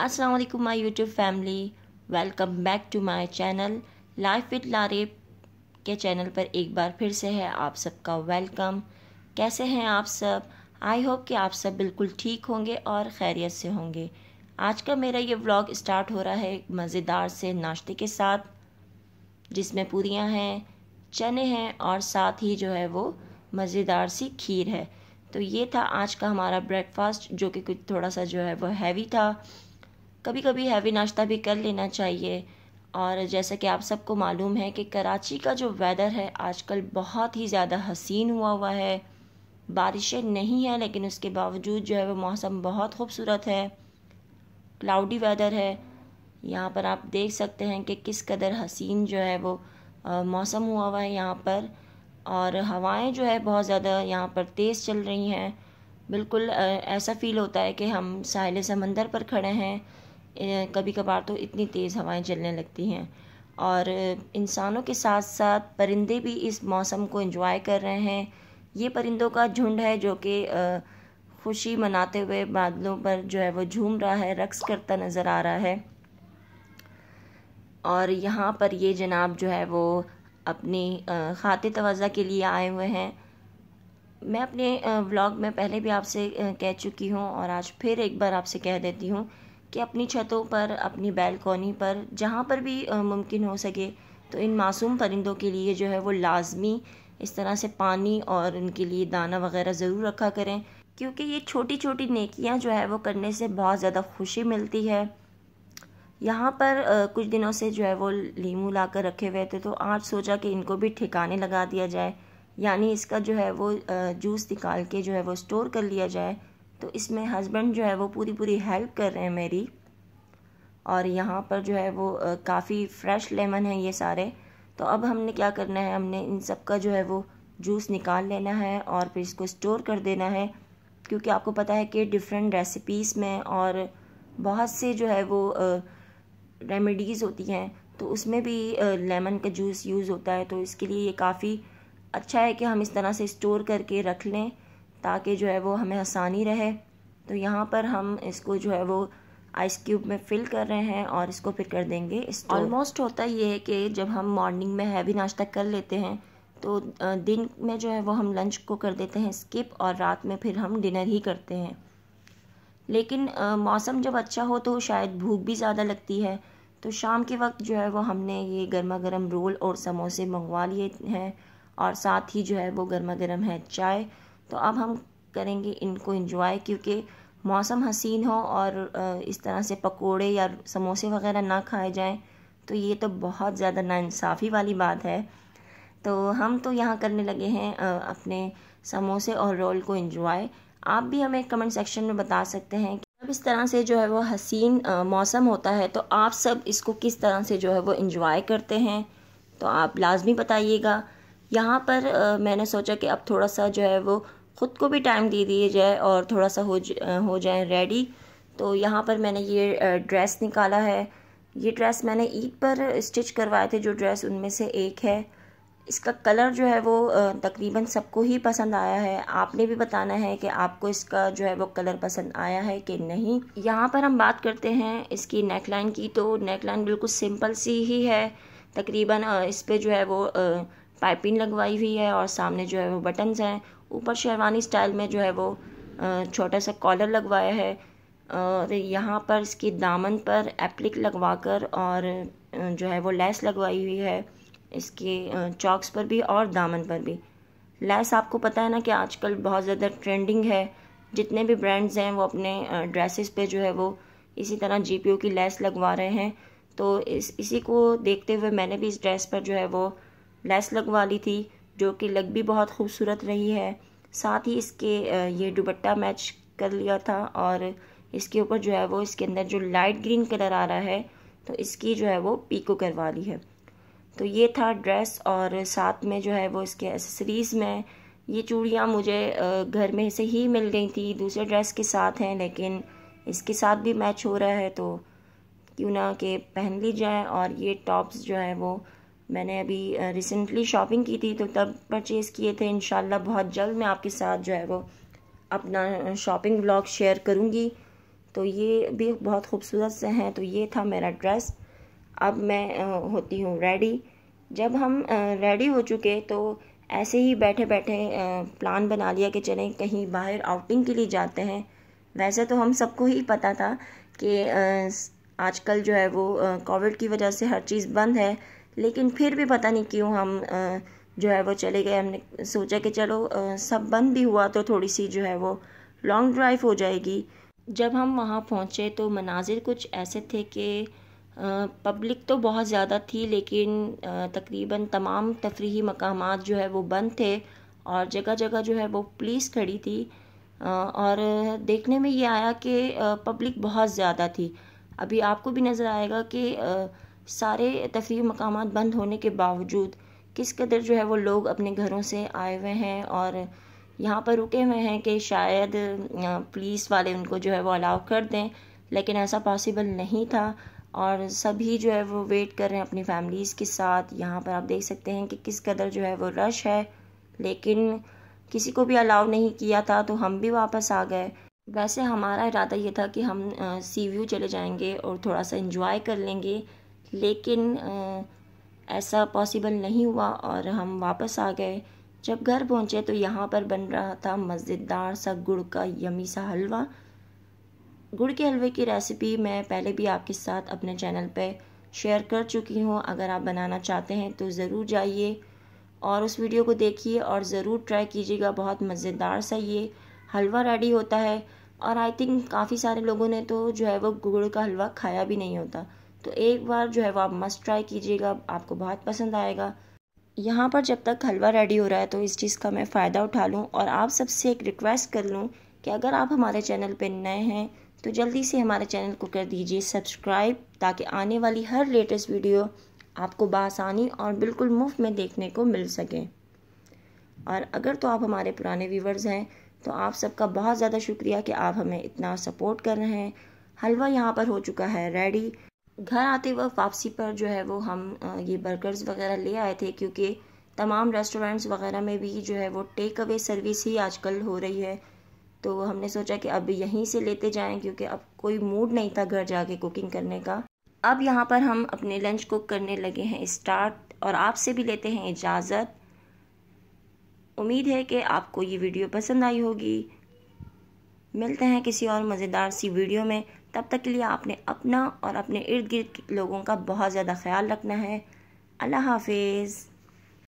अस्सलाम वालेकुम my YouTube family welcome back to my channel life with Lareb के channel पर एक बार फिर से है आप सबका वेलकम कैसे हैं आप सब आई होप कि आप सब बिल्कुल ठीक होंगे और खैरियत से होंगे आज का मेरा ये व्लॉग स्टार्ट हो रहा है मज़ेदार से नाश्ते के साथ जिसमें पूरियाँ हैं चने हैं और साथ ही जो है वो मज़ेदार सी खीर है तो ये था आज का हमारा ब्रेकफास्ट जो कि कुछ थोड़ा सा जो है वो हैवी था कभी कभी हैवी नाश्ता भी कर लेना चाहिए और जैसा कि आप सबको मालूम है कि कराची का जो वेदर है आजकल बहुत ही ज़्यादा हसीन हुआ हुआ है बारिशें नहीं हैं लेकिन उसके बावजूद जो है वो मौसम बहुत खूबसूरत है क्लाउडी वेदर है यहाँ पर आप देख सकते हैं कि किस कदर हसीन जो है वो मौसम हुआ हुआ है यहाँ पर और हवाएं जो है बहुत ज़्यादा यहाँ पर तेज़ चल रही हैं बिल्कुल ऐसा फ़ील होता है कि हम साहिल समंदर पर खड़े हैं कभी कभार तो इतनी तेज़ हवाएं चलने लगती हैं और इंसानों के साथ साथ परिंदे भी इस मौसम को एंजॉय कर रहे हैं ये परिंदों का झुंड है जो कि खुशी मनाते हुए बादलों पर जो है वो झूम रहा है रक्स करता नज़र आ रहा है और यहाँ पर ये जनाब जो है वो अपनी खाते तवज़ा के लिए आए हुए हैं मैं अपने व्लॉग में पहले भी आपसे कह चुकी हूँ और आज फिर एक बार आपसे कह देती हूँ कि अपनी छतों पर अपनी बैलकोनी पर जहाँ पर भी मुमकिन हो सके तो इन मासूम परिंदों के लिए जो है वो लाजमी इस तरह से पानी और उनके लिए दाना वगैरह ज़रूर रखा करें क्योंकि ये छोटी छोटी नेकियां जो है वो करने से बहुत ज़्यादा खुशी मिलती है यहाँ पर कुछ दिनों से जो है वो लीमू ला कर रखे हुए थे तो आज सोचा कि इनको भी ठिकाने लगा दिया जाए यानी इसका जो है वो जूस निकाल के जो है वो स्टोर कर लिया जाए तो इसमें हस्बैंड जो है वो पूरी पूरी हेल्प कर रहे हैं मेरी और यहाँ पर जो है वो काफ़ी फ्रेश लेमन है ये सारे तो अब हमने क्या करना है हमने इन सब का जो है वो जूस निकाल लेना है और फिर इसको स्टोर कर देना है क्योंकि आपको पता है कि डिफरेंट रेसिपीज़ में और बहुत से जो है वो रेमेडीज़ होती हैं तो उसमें भी लेमन का जूस यूज़ होता है तो इसके लिए ये काफ़ी अच्छा है कि हम इस तरह से स्टोर करके रख लें ताकि जो है वो हमें आसानी रहे तो यहाँ पर हम इसको जो है वो आइस क्यूब में फिल कर रहे हैं और इसको फिर कर देंगे ऑलमोस्ट होता ये है कि जब हम मॉर्निंग में हैवी नाश्ता कर लेते हैं तो दिन में जो है वो हम लंच को कर देते हैं स्किप और रात में फिर हम डिनर ही करते हैं लेकिन मौसम जब अच्छा हो तो शायद भूख भी ज़्यादा लगती है तो शाम के वक्त जो है वो हमने ये गर्मा गर्म रोल और समोसे मंगवा लिए हैं और साथ ही जो है वो गर्मा गर्म है चाय तो अब हम करेंगे इनको इंजॉय क्योंकि मौसम हसीन हो और इस तरह से पकोड़े या समोसे वगैरह ना खाए जाएं तो ये तो बहुत ज़्यादा नाइंसाफ़ी वाली बात है तो हम तो यहाँ करने लगे हैं अपने समोसे और रोल को इंजॉय आप भी हमें कमेंट सेक्शन में बता सकते हैं कि अब इस तरह से जो है वो हसीन मौसम होता है तो आप सब इसको किस तरह से जो है वो इंजॉय करते हैं तो आप लाजमी बताइएगा यहाँ पर मैंने सोचा कि अब थोड़ा सा जो है वो ख़ुद को भी टाइम दे दिए जाए और थोड़ा सा हो हो जाए रेडी तो यहाँ पर मैंने ये ड्रेस निकाला है ये ड्रेस मैंने ईद पर स्टिच करवाए थे जो ड्रेस उनमें से एक है इसका कलर जो है वो तकरीबन सबको ही पसंद आया है आपने भी बताना है कि आपको इसका जो है वो कलर पसंद आया है कि नहीं यहाँ पर हम बात करते हैं इसकी नेकलाइन की तो नेकलाइन बिल्कुल सिंपल सी ही है तकरीबन इस पर जो है वो पाइपिंग लगवाई हुई है और सामने जो है वो बटन्स हैं ऊपर शेरवानी स्टाइल में जो है वो छोटा सा कॉलर लगवाया है और यहाँ पर इसकी दामन पर एप्लिक लगवा कर और जो है वो लेस लगवाई हुई है इसके चॉक्स पर भी और दामन पर भी लेस आपको पता है ना कि आजकल बहुत ज़्यादा ट्रेंडिंग है जितने भी ब्रांड्स हैं वो अपने ड्रेसेस पे जो है वो इसी तरह जीपीओ की लेस लगवा रहे हैं तो इस इसी को देखते हुए मैंने भी इस ड्रेस पर जो है वो लेस लगवा ली थी जो कि लग भी बहुत खूबसूरत रही है साथ ही इसके ये दुबट्टा मैच कर लिया था और इसके ऊपर जो है वो इसके अंदर जो लाइट ग्रीन कलर आ रहा है तो इसकी जो है वो पीको करवा ली है तो ये था ड्रेस और साथ में जो है वो इसके एसेसरीज़ में ये चूड़ियाँ मुझे घर में से ही मिल गई थी दूसरे ड्रेस के साथ हैं लेकिन इसके साथ भी मैच हो रहा है तो क्यों ना कि पहन ली जाए और ये टॉप्स जो है वो मैंने अभी रिसेंटली शॉपिंग की थी तो तब परचेज़ किए थे इन बहुत जल्द मैं आपके साथ जो है वो अपना शॉपिंग ब्लॉग शेयर करूँगी तो ये भी बहुत खूबसूरत से हैं तो ये था मेरा ड्रेस अब मैं होती हूँ रेडी जब हम रेडी हो चुके तो ऐसे ही बैठे बैठे प्लान बना लिया कि चलें कहीं बाहर आउटिंग के लिए जाते हैं वैसे तो हम सबको ही पता था कि आजकल जो है वो कोविड की वजह से हर चीज़ बंद है लेकिन फिर भी पता नहीं क्यों हम जो है वो चले गए हमने सोचा कि चलो सब बंद भी हुआ तो थोड़ी सी जो है वो लॉन्ग ड्राइव हो जाएगी जब हम वहाँ पहुँचे तो मनाजिर कुछ ऐसे थे कि पब्लिक तो बहुत ज़्यादा थी लेकिन तकरीबन तमाम तफरी मकाम जो है वो बंद थे और जगह जगह जो है वो पुलिस खड़ी थी और देखने में ये आया कि पब्लिक बहुत ज़्यादा थी अभी आपको भी नज़र आएगा कि सारे तफरी मकाम बंद होने के बावजूद किस कदर जो है वो लोग अपने घरों से आए हुए हैं और यहाँ पर रुके हुए हैं कि शायद पुलिस वाले उनको जो है वो अलाउ कर दें लेकिन ऐसा पॉसिबल नहीं था और सभी जो है वो वेट कर रहे हैं अपनी फैमिलीज़ के साथ यहाँ पर आप देख सकते हैं कि किस कदर जो है वो रश है लेकिन किसी को भी अलाउ नहीं किया था तो हम भी वापस आ गए वैसे हमारा इरादा ये था कि हम सी व्यू चले जाएंगे और थोड़ा सा इंजॉय कर लेंगे लेकिन ऐसा पॉसिबल नहीं हुआ और हम वापस आ गए जब घर पहुंचे तो यहाँ पर बन रहा था मज़ेदार सा गुड़ का यमी सा हलवा गुड़ के हलवे की रेसिपी मैं पहले भी आपके साथ अपने चैनल पे शेयर कर चुकी हूँ अगर आप बनाना चाहते हैं तो ज़रूर जाइए और उस वीडियो को देखिए और ज़रूर ट्राई कीजिएगा बहुत मज़ेदार सा ये हलवा रेडी होता है और आई थिंक काफ़ी सारे लोगों ने तो जो है वो गुड़ का हलवा खाया भी नहीं होता तो एक बार जो है वो आप मस्ट ट्राई कीजिएगा आपको बहुत पसंद आएगा यहाँ पर जब तक हलवा रेडी हो रहा है तो इस चीज़ का मैं फ़ायदा उठा लूँ और आप सबसे एक रिक्वेस्ट कर लूँ कि अगर आप हमारे चैनल पर नए हैं तो जल्दी से हमारे चैनल को कर दीजिए सब्सक्राइब ताकि आने वाली हर लेटेस्ट वीडियो आपको बासानी और बिल्कुल मुफ्त में देखने को मिल सके और अगर तो आप हमारे पुराने व्यूवर्स हैं तो आप सबका बहुत ज़्यादा शुक्रिया कि आप हमें इतना सपोर्ट कर रहे हैं हलवा यहाँ पर हो चुका है रेडी घर आते वक्त वापसी पर जो है वो हम ये बर्गर्स वगैरह ले आए थे क्योंकि तमाम रेस्टोरेंट्स वगैरह में भी जो है वो टेक अवे सर्विस ही आजकल हो रही है तो हमने सोचा कि अब यहीं से लेते जाएं क्योंकि अब कोई मूड नहीं था घर जाके कुकिंग करने का अब यहाँ पर हम अपने लंच कुक करने लगे हैं स्टार्ट और आपसे भी लेते हैं इजाज़त उम्मीद है कि आपको ये वीडियो पसंद आई होगी मिलते हैं किसी और मज़ेदार सी वीडियो में तब तक के लिए आपने अपना और अपने इर्द गिर्द लोगों का बहुत ज़्यादा ख्याल रखना है अल्लाह हाफिज़